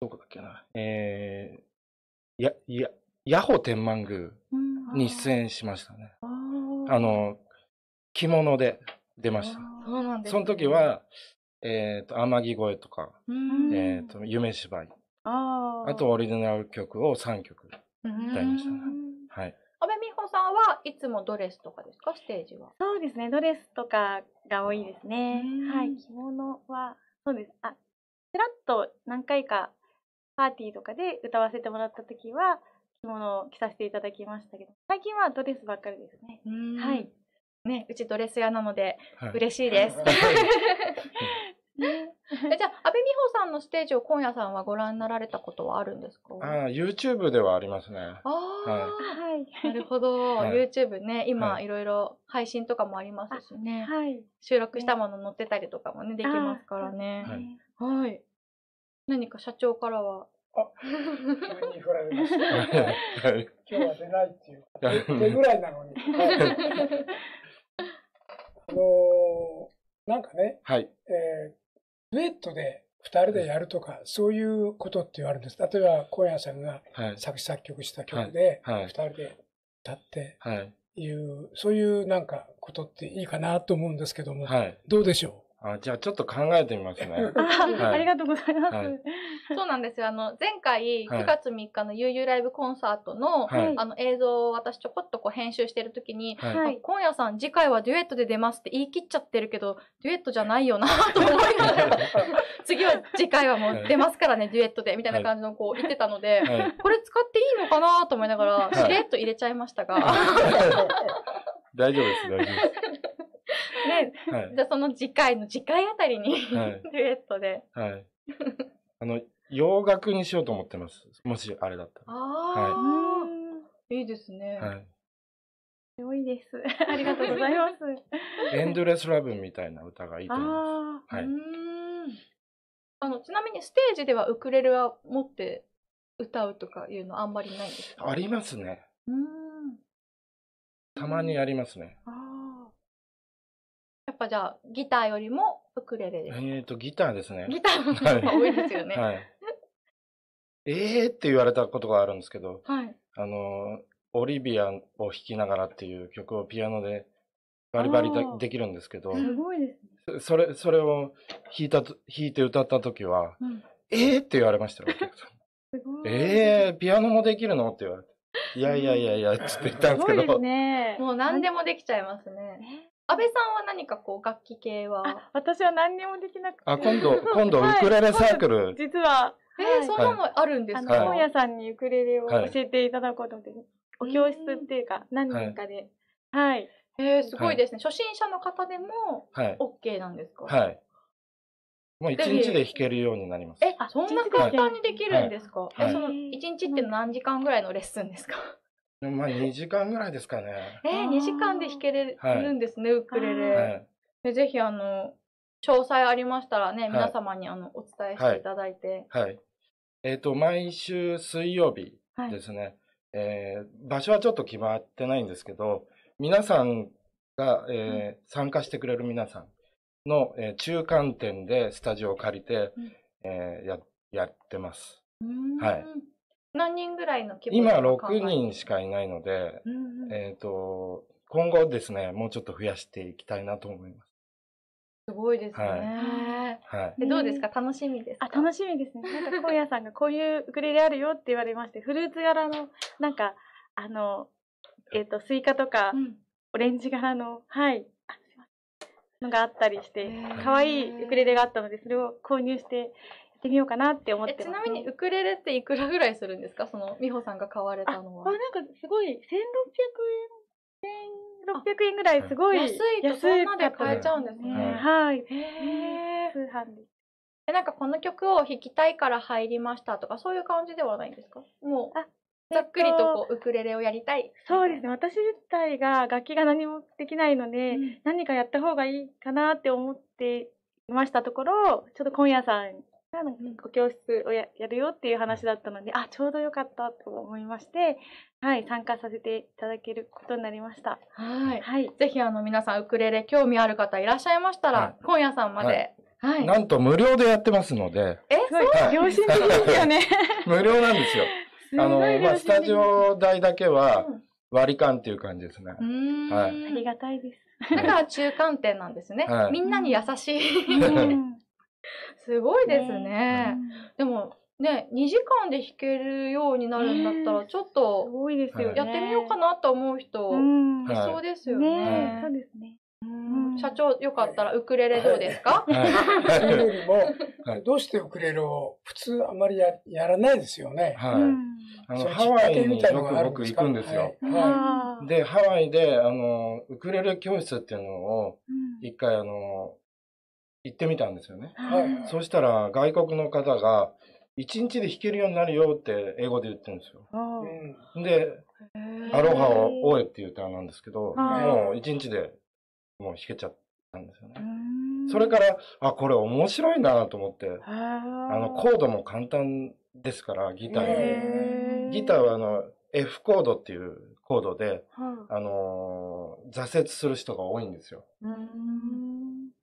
どこだっけなえー、やいやヤホ天満宮に出演しましたね。あの、着物で出ました。そうなんです、ね、その時は、えっ、ー、と、天城越えとか、えっ、ー、と、夢芝居。ああと、オリジナル曲を3曲歌いましたね。はい。阿部美穂さんはいつもドレスとかですか、ステージは。そうですね、ドレスとかが多いですね。はい、着物は、そうです。あ、ちらっと何回かパーティーとかで歌わせてもらった時は、着物を着させていただきましたけど最近はドレスばっかりですねはいねうちドレス屋なので、嬉しいです じゃあ、阿部美穂さんのステージを今夜さんはご覧になられたことはあるんですかああ、YouTube ではありますね。ああ、はい。なるほど。はい、YouTube ね、今、い、ろいろ配信とかもありますしね。はい。収録したもの載ってたりとかもね、できますからね。はい。何か社長からは急に振られました。今日は出ないっていう。手ぐらいなのに。あのー、なんかね、はい、えー、デュエットで2人でやるとか、そういうことって言われるんです。例えば、今夜さんが作詞作曲した曲で、2人で歌っていう、はいはい、そういうなんかことっていいかなと思うんですけども、どうでしょうあじゃあちょっと考えてみますね。あありがとうございます、はい、そうなんですよ。あの、前回、9月3日の UU ライブコンサートの、はい、あの映像を私ちょこっとこう編集してるときに、今夜さん次回はデュエットで出ますって言い切っちゃってるけど、デュエットじゃないよなと思いながら、次は、次回はもう出ますからね、デュエットで、みたいな感じのこう言ってたので、これ使っていいのかなと思いながら、しれっと入れちゃいましたが。大丈夫です、大丈夫です。はい、じゃあその次回の次回あたりに、はい、デュエットで。はい。あの、洋楽にしようと思ってます。もしあれだったら。ああ、はい、いいですね。はい。良いです。ありがとうございます。エンドレスラブみたいな歌がいいと思います。はい。あの、ちなみにステージではウクレレは持って歌うとかいうのあんまりないですかありますね。うん。たまにありますね。ああ。っぱじゃあ、ギターよりもウクレレですかえっ、ー、と、ギターですね。ギターが多いですよね。はい。ええー、って言われたことがあるんですけど、はい。あの、オリビアを弾きながらっていう曲をピアノでバリバリできるんですけど、すごいですね。それ、それを弾いた、と、弾いて歌った時は、うん、ええー、って言われましたよ、お客さん。すごい。ええー、ピアノもできるのって言われて。いやいやいやいや、ちょっと言ったんですけど。すごですね。もう何でもできちゃいますね。安倍さんは何かこう楽器系は私は何にもできなくて。あ、今度、今度ウクレレサークル。はい、実は。えー、はい、そんなのあるんですか、本屋さんにウクレレを教えていただこうと思って、お教室っていうか、何人かで。はい。えー、すごいですね。初心者の方でも、OK なんですかはい。もう一日で弾けるようになります。え、そんな簡単にできるんですか、え、その一日って何時間ぐらいのレッスンですか、まあ2時間ぐらいですかね。えー、時間で弾けれるんですね、ウクレレ。ぜひあの詳細ありましたらね、皆様にあのお伝えしていただいて。はい。えっ、ー、と毎週水曜日ですね。えー、場所はちょっと決まってないんですけど、皆さんが、えー、参加してくれる皆さんの、えー、中間点でスタジオを借りて、うん、えー、ややってます。はい。何人ぐらいの規模今6人しかいないので、うんえっ、ー、と、今後ですね、もうちょっと増やしていきたいなと思います。すごいですね。はい。はい、どうですか楽しみですあ、楽しみですね。なんか、今夜さんがこういうウクレレあるよって言われまして、フルーツ柄の、なんか、あの、えっ、ー、と、スイカとか、うん、オレンジ柄の、はい、のがあったりして、可愛いウクレレがあったので、それを購入してってみようかなって思ってます、ね、ちなみにウクレレっていくらぐらいするんですかその美穂さんが買われたのは。あ、なんかすごい1600円600円ぐらいすごい安いとそんなで買えちゃうんですね。はい。へ通販で。えなんかこの曲を弾きたいから入りましたとかそういう感じではないんですかもうざっくりとこう、ウクレレをやりたい。そうですね。私自体が楽器が何もできないので、うん、何かやった方がいいかなって思っていましたところ、ちょっと今夜さんがなんか教室をやるよっていう話だったので、あ、ちょうどよかったと思いまして、はい、参加させていただけることになりました。はい。はい、ぜひあの皆さんウクレレ興味ある方いらっしゃいましたら、はい、今夜さんまで、はいはい、なんと無料でやってますので。え、すごい、良心的ですよね。無料なんですよ。すあの、まあ、スタジオ代だけは割り勘っていう感じですね。はい、ありがたいです。だから中間点なんですね。はい、みんなに優しい。すごいですね。でも、ね、2時間で弾けるようになるんだったら、ちょっと、やってみようかなと思う人、いそうですよね。そうですね。社長、よかったらウクレレどうですか、はいウクも、どうしてウクレレを普通あまりややらないですよね。はい。あのハワイによく僕行くんですよ。はいで、ハワイで、あの、ウクレレ教室っていうのを、一回あの、行ってみたんですよね。はい。そしたら外国の方が、一日で弾けるようになるよって英語で言ってるんですよ。で、アロハをオエっていう歌なんですけど、もう一日でもう弾けちゃったんですよね。それから、あ、これ面白いなと思って、あの、コードも簡単ですから、ギターギターはあの、F コードっていうコードで、あのー、挫折する人が多いんですよ。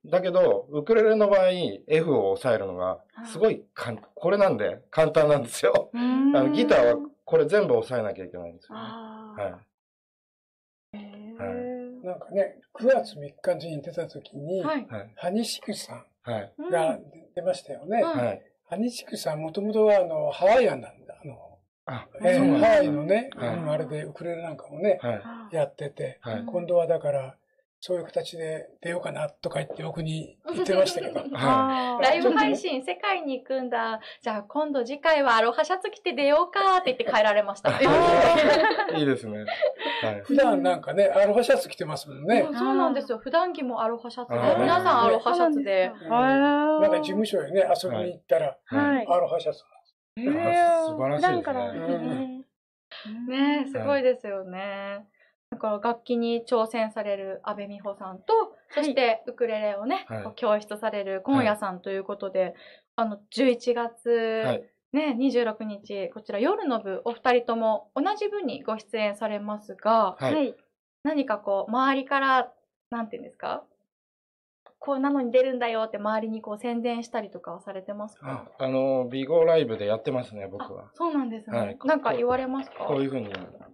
だけど、ウクレレの場合、F を抑えるのが、すごい簡単、これなんで、簡単なんですよ。あのギターは、これ全部抑えなきゃいけないんですよはい。はい、なんかね、9月3日に出た時に、はにハニシクさんが出ましたよね。はにハニシクさん、もともとは、あの、ハワイアンなんだ。あの、あえー、ハワイのね、はい、あれでウクレレなんかもね、はい、やってて、はい、今度はだから、そういう形で出ようかなとか言って僕に 言ってましたけど。はい、ライブ配信世界に行くんだ。じゃあ今度次回はアロハシャツ着て出ようかって言って帰られました。いいですね。はい、普段なんかね、アロハシャツ着てますもんね。そうなんですよ。普段着もアロハシャツ皆さんアロハシャツで。なんか事務所にね、遊びに行ったら、はい、アロハシャツ。素晴らしいですね。ねすごいですよね。だから楽器に挑戦される阿部美穂さんと、はい、そしてウクレレをね、はい、教室される今夜さんということで、はい、あの11月、はいね、26日こちら夜の部お二人とも同じ部にご出演されますが、はい、何かこう周りからなんていうんですかこうなのに出るんだよって周りにこう宣伝したりとかされてますかあの、ビゴライブでやってますね、僕は。そうなんですね。はい、なんか言われますかこういうふうに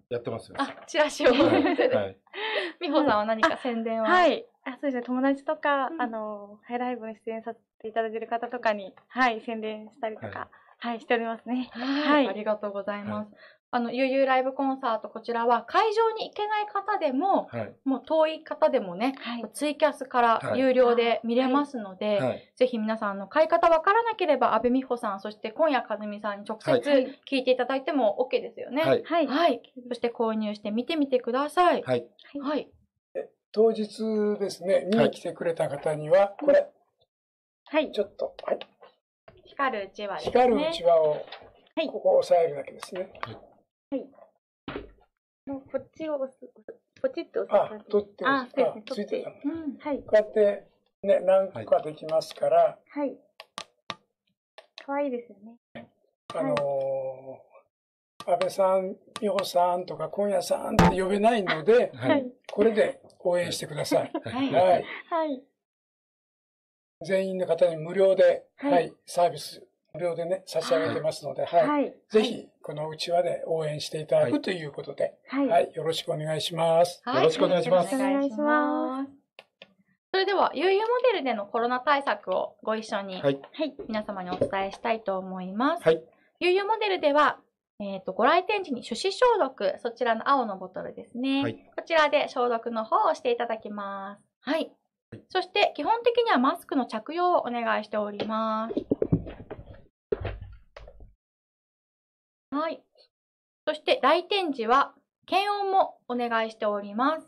やってますよ。あ、チラシを。はい。美穂さんは何か宣伝ははい。あ、そうですね。友達とか、あの、ハイライブに出演させていただいてる方とかに、はい、宣伝したりとか、はい、しておりますね。はい。ありがとうございます。あの、ゆゆライブコンサート、こちらは会場に行けない方でも、はい、もう遠い方でもね、はい、ツイキャスから有料で見れますので、はい、ぜひ皆さんの買い方わからなければ、安部美穂さん、そして今夜和美さんに直接聞いていただいても OK ですよね。はい。はい。そして購入して見てみてください。はい。はい。当日ですね、見に来てくれた方には、これ。はい。ちょっと、はい。光るうちわですね。光るうちわを、ここ押さえるだけですね。はいはい。もうこっちを押す、ポチッと押す。あ、取ってます。あ、ついてたうん、はい。こうやって、ね、何個かできますから。はい。可、はい、いいですよね。あのー安倍さん、美穂さんとか今夜さんって呼べないので、はい、これで応援してくださ い。はい。はい、はい、全員の方に無料で、はい、サービス無料でね、差し上げてますので、はい。はい、ぜひ、このうちわで応援していただくということで、はい。よろしくお願いします。よろしくお願いします。お願いします。それでは、悠々モデルでのコロナ対策をご一緒に、はい、皆様にお伝えしたいと思います。はい、ゆ々モデルでは、えっ、ー、と、ご来店時に手指消毒、そちらの青のボトルですね。はい、こちらで消毒の方をしていただきます。はい。はい、そして、基本的にはマスクの着用をお願いしております。はい。そして来店時は検温もお願いしております。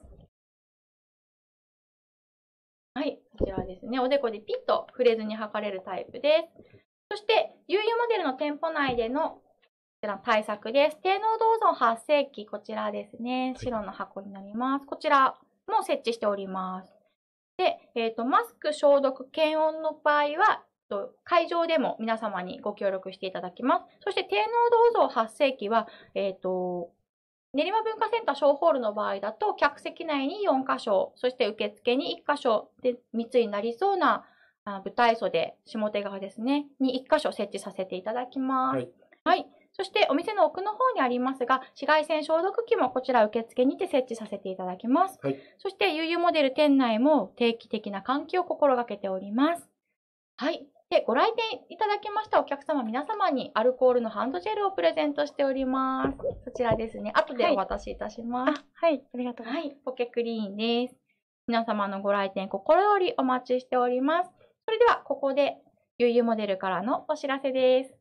はい、こちらですね。おでこでピッと触れずに測れるタイプです。そして、有々モデルの店舗内でのこちらの対策です。低濃度ゾン発生器、こちらですね。白の箱になります。こちらも設置しております。で、えっ、ー、と、マスク消毒検温の場合は、と会場でも皆様にご協力していただきます。そして天皇銅像発生器は、えっ、ー、と、練馬文化センター小ホールの場合だと、客席内に4箇所、そして受付に1箇所で密になりそうな舞台袖、下手側ですね、に1箇所設置させていただきます。はい、はいそしてお店の奥の方にありますが、紫外線消毒器もこちら受付にて設置させていただきます。はい、そして、悠々モデル店内も定期的な換気を心がけております。はい。で、ご来店いただきましたお客様皆様にアルコールのハンドジェルをプレゼントしております。そちらですね。後でお渡しいたします。はい、はい、ありがとうございます。はい、ポケクリーンです。皆様のご来店心よりお待ちしております。それでは、ここで、ゆうゆうモデルからのお知らせです。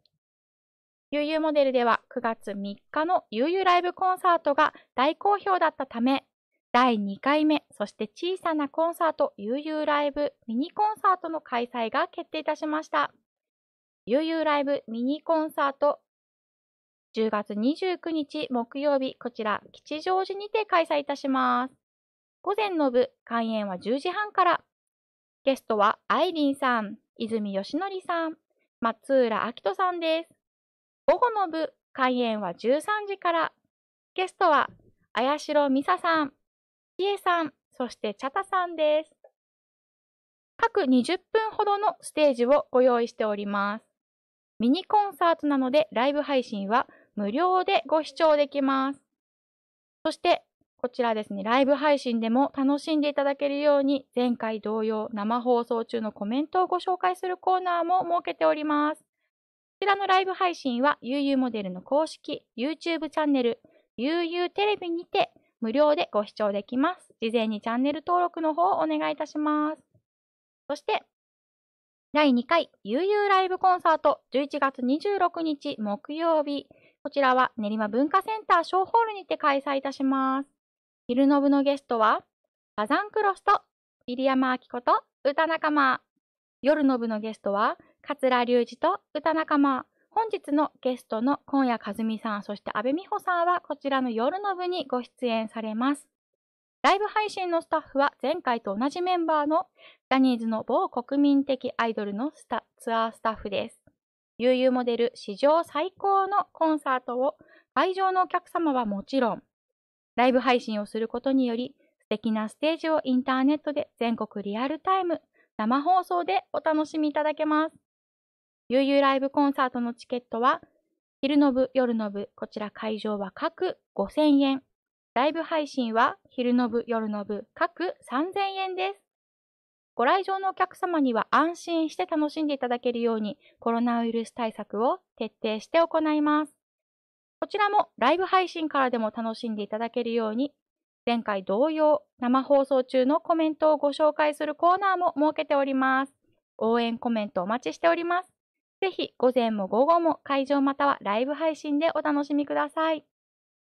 ゆうゆうモデルでは9月3日のゆうゆうライブコンサートが大好評だったため、第2回目、そして小さなコンサート、悠々ライブミニコンサートの開催が決定いたしました。悠々ライブミニコンサート、10月29日木曜日、こちら、吉祥寺にて開催いたします。午前の部、開演は10時半から。ゲストは、アイリンさん、泉よしのりさん、松浦明人さんです。午後の部、開演は13時から。ゲストは、綾ろ美沙さん、ちえさん、そしてちゃたさんです。各20分ほどのステージをご用意しております。ミニコンサートなのでライブ配信は無料でご視聴できます。そして、こちらですね、ライブ配信でも楽しんでいただけるように、前回同様、生放送中のコメントをご紹介するコーナーも設けております。こちらのライブ配信は、UU モデルの公式 YouTube チャンネル、UU テレビにて無料でご視聴できます。事前にチャンネル登録の方をお願いいたします。そして、第2回 UU ライブコンサート11月26日木曜日。こちらは練馬文化センター小ホールにて開催いたします。昼の部のゲストは、サザンクロスと入山明子と歌仲間。夜の部のゲストは、桂隆二と歌仲間。本日のゲストの今夜和美さん、そして阿部美穂さんはこちらの夜の部にご出演されます。ライブ配信のスタッフは前回と同じメンバーのジャニーズの某国民的アイドルのツアースタッフです。悠々モデル史上最高のコンサートを会場のお客様はもちろん、ライブ配信をすることにより素敵なステージをインターネットで全国リアルタイム生放送でお楽しみいただけます。ゆうゆうライブコンサートのチケットは、昼の部、夜の部、こちら会場は各5000円。ライブ配信は昼の部、夜の部、各3000円です。ご来場のお客様には安心して楽しんでいただけるようにコロナウイルス対策を徹底して行います。こちらもライブ配信からでも楽しんでいただけるように、前回同様、生放送中のコメントをご紹介するコーナーも設けております。応援コメントお待ちしております。ぜひ午前も午後も会場またはライブ配信でお楽しみください。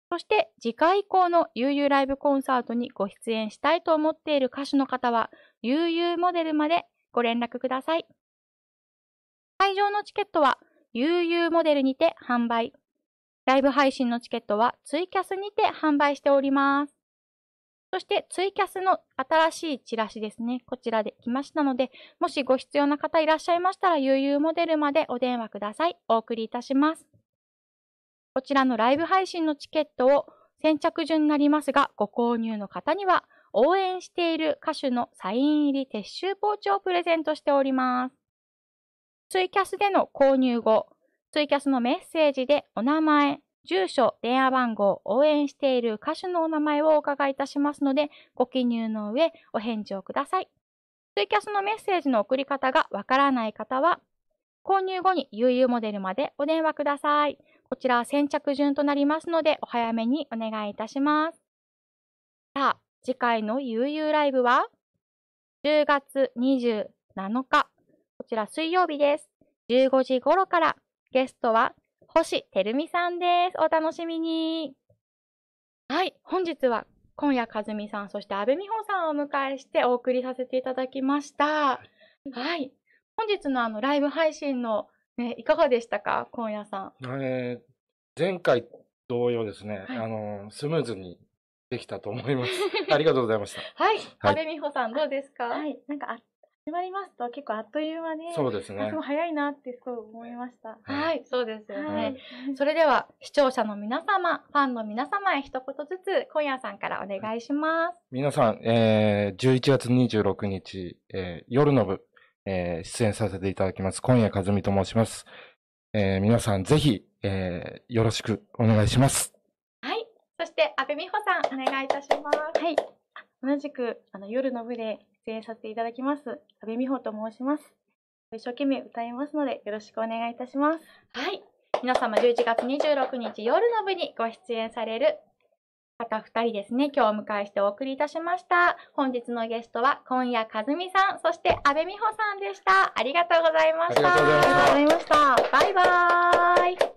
そして次回以降の UU ライブコンサートにご出演したいと思っている歌手の方は UU モデルまでご連絡ください。会場のチケットは UU モデルにて販売。ライブ配信のチケットはツイキャスにて販売しております。そしてツイキャスの新しいチラシですね。こちらで来ましたので、もしご必要な方いらっしゃいましたら、悠々モデルまでお電話ください。お送りいたします。こちらのライブ配信のチケットを先着順になりますが、ご購入の方には、応援している歌手のサイン入り撤収ポーチをプレゼントしております。ツイキャスでの購入後、ツイキャスのメッセージでお名前、住所、電話番号、応援している歌手のお名前をお伺いいたしますので、ご記入の上、お返事をください。ツイキャスのメッセージの送り方がわからない方は、購入後に UU モデルまでお電話ください。こちらは先着順となりますので、お早めにお願いいたします。さあ、次回の UU ライブは、10月27日、こちら水曜日です。15時頃から、ゲストは星てるみさんです。お楽しみに。はい、本日は今夜かずみさん、そして阿部美穂さんをお迎えしてお送りさせていただきました。はい。本日のあのライブ配信の、ね、いかがでしたか今夜さん。えー、前回同様ですね、はい、あの、スムーズにできたと思います。ありがとうございました。はい。はい、阿部美穂さん、どうですかはい。なんかあっ始まりますと結構あっという間で、そうですね。す早いなってすごい思いました。はい、はい、そうですよね、はい。それでは視聴者の皆様、ファンの皆様へ一言ずつ、今夜さんからお願いします。皆さん、えー、11月26日、えー、夜の部、えー、出演させていただきます。今夜和美と申します。えー、皆さんぜひ、えー、よろしくお願いします。はい。そして、阿部美穂さん、お願いいたします。はい。同じく、あの、夜の部で、出演させていただきます、阿部美穂と申します。一生懸命歌いますので、よろしくお願いいたします。はい。皆様11月26日夜の部にご出演される方2人ですね、今日お迎えしてお送りいたしました。本日のゲストは、今夜和美さん、そして阿部美穂さんでした。ありがとうございました。ありがとうございました。バイバーイ。